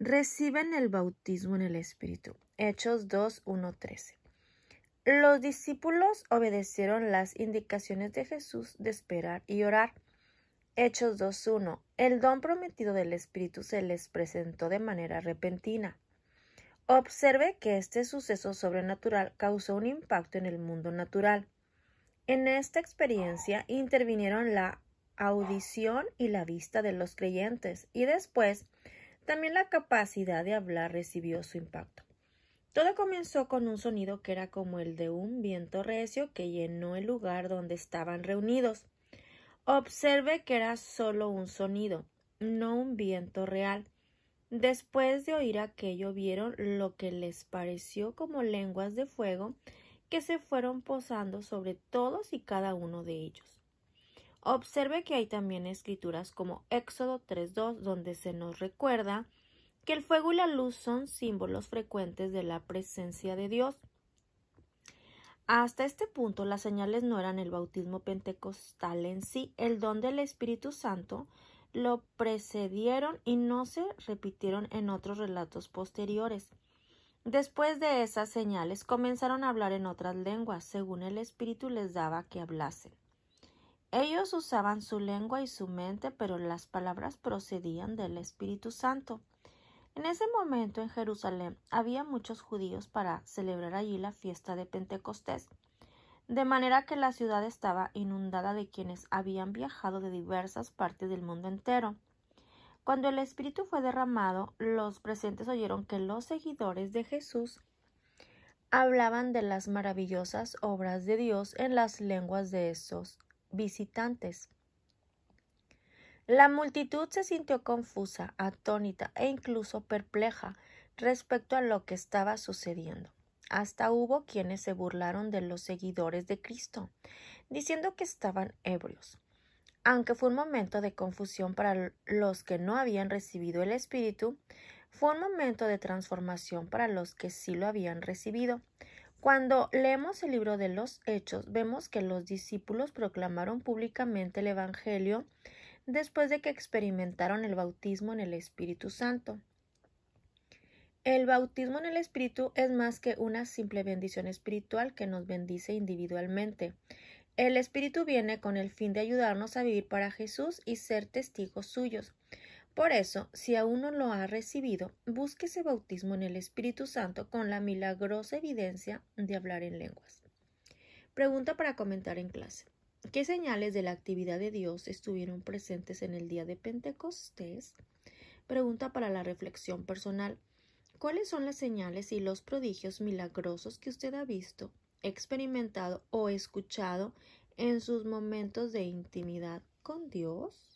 reciben el bautismo en el Espíritu. Hechos 2, Los discípulos obedecieron las indicaciones de Jesús de esperar y orar. Hechos 2.1. El don prometido del Espíritu se les presentó de manera repentina. Observe que este suceso sobrenatural causó un impacto en el mundo natural. En esta experiencia intervinieron la audición y la vista de los creyentes y después también la capacidad de hablar recibió su impacto. Todo comenzó con un sonido que era como el de un viento recio que llenó el lugar donde estaban reunidos. Observe que era solo un sonido, no un viento real. Después de oír aquello vieron lo que les pareció como lenguas de fuego que se fueron posando sobre todos y cada uno de ellos. Observe que hay también escrituras como Éxodo 3.2, donde se nos recuerda que el fuego y la luz son símbolos frecuentes de la presencia de Dios. Hasta este punto las señales no eran el bautismo pentecostal en sí, el don del Espíritu Santo lo precedieron y no se repitieron en otros relatos posteriores. Después de esas señales comenzaron a hablar en otras lenguas, según el Espíritu les daba que hablasen. Ellos usaban su lengua y su mente, pero las palabras procedían del Espíritu Santo. En ese momento en Jerusalén había muchos judíos para celebrar allí la fiesta de Pentecostés, de manera que la ciudad estaba inundada de quienes habían viajado de diversas partes del mundo entero. Cuando el Espíritu fue derramado, los presentes oyeron que los seguidores de Jesús hablaban de las maravillosas obras de Dios en las lenguas de esos visitantes. La multitud se sintió confusa, atónita e incluso perpleja respecto a lo que estaba sucediendo. Hasta hubo quienes se burlaron de los seguidores de Cristo, diciendo que estaban ebrios. Aunque fue un momento de confusión para los que no habían recibido el Espíritu, fue un momento de transformación para los que sí lo habían recibido. Cuando leemos el libro de los Hechos, vemos que los discípulos proclamaron públicamente el Evangelio después de que experimentaron el bautismo en el Espíritu Santo. El bautismo en el Espíritu es más que una simple bendición espiritual que nos bendice individualmente. El Espíritu viene con el fin de ayudarnos a vivir para Jesús y ser testigos suyos. Por eso, si aún no lo ha recibido, búsquese bautismo en el Espíritu Santo con la milagrosa evidencia de hablar en lenguas. Pregunta para comentar en clase. ¿Qué señales de la actividad de Dios estuvieron presentes en el día de Pentecostés? Pregunta para la reflexión personal. ¿Cuáles son las señales y los prodigios milagrosos que usted ha visto, experimentado o escuchado en sus momentos de intimidad con Dios?